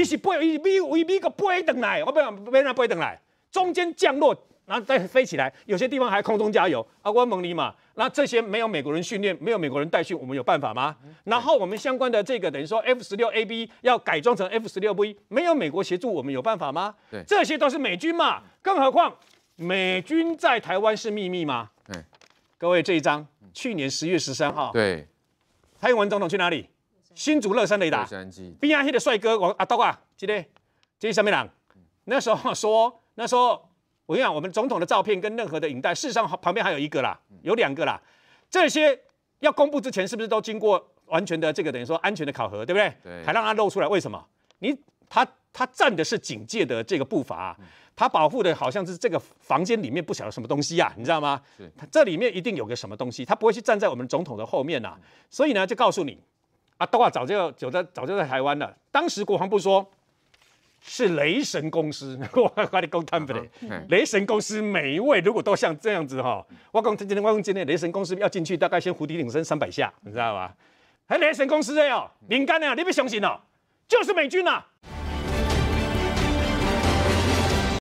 一是飞，一飞，一个飞上来，我不讲，别人飞上来，中间降落，然后再飞起来，有些地方还空中加油。啊，我蒙尼嘛，那这些没有美国人训练，没有美国人带训，我们有办法吗？然后我们相关的这个等于说 F 十六 AB 要改装成 F 十六 V，没有美国协助，我们有办法吗？对，这些都是美军嘛，更何况美军在台湾是秘密嘛？对，各位这一张，去年十月十三号，对，蔡英文总统去哪里？新竹乐山雷达，B I C 的帅哥王阿道啊，记得这是什么人？那时候说，那时候我跟你讲，我们总统的照片跟任何的影带，事实上旁边还有一个啦，有两个啦，这些要公布之前，是不是都经过完全的这个等于说安全的考核，对不对？对，还让他露出来，为什么？你他他站的是警戒的这个步伐，他保护的好像是这个房间里面不晓得什么东西啊，你知道吗？这里面一定有个什么东西，他不会去站在我们总统的后面呐，所以呢，就告诉你。啊，豆啊，早就就在早就在台湾了。当时国防部说，是雷神公司，我雷神公司每一位如果都像这样子哈，我讲今天我讲今天雷神公司要进去，大概先蝴底领身三百下，你知道吗？还雷神公司这样，灵感啊，你不相信哦，就是美军呐。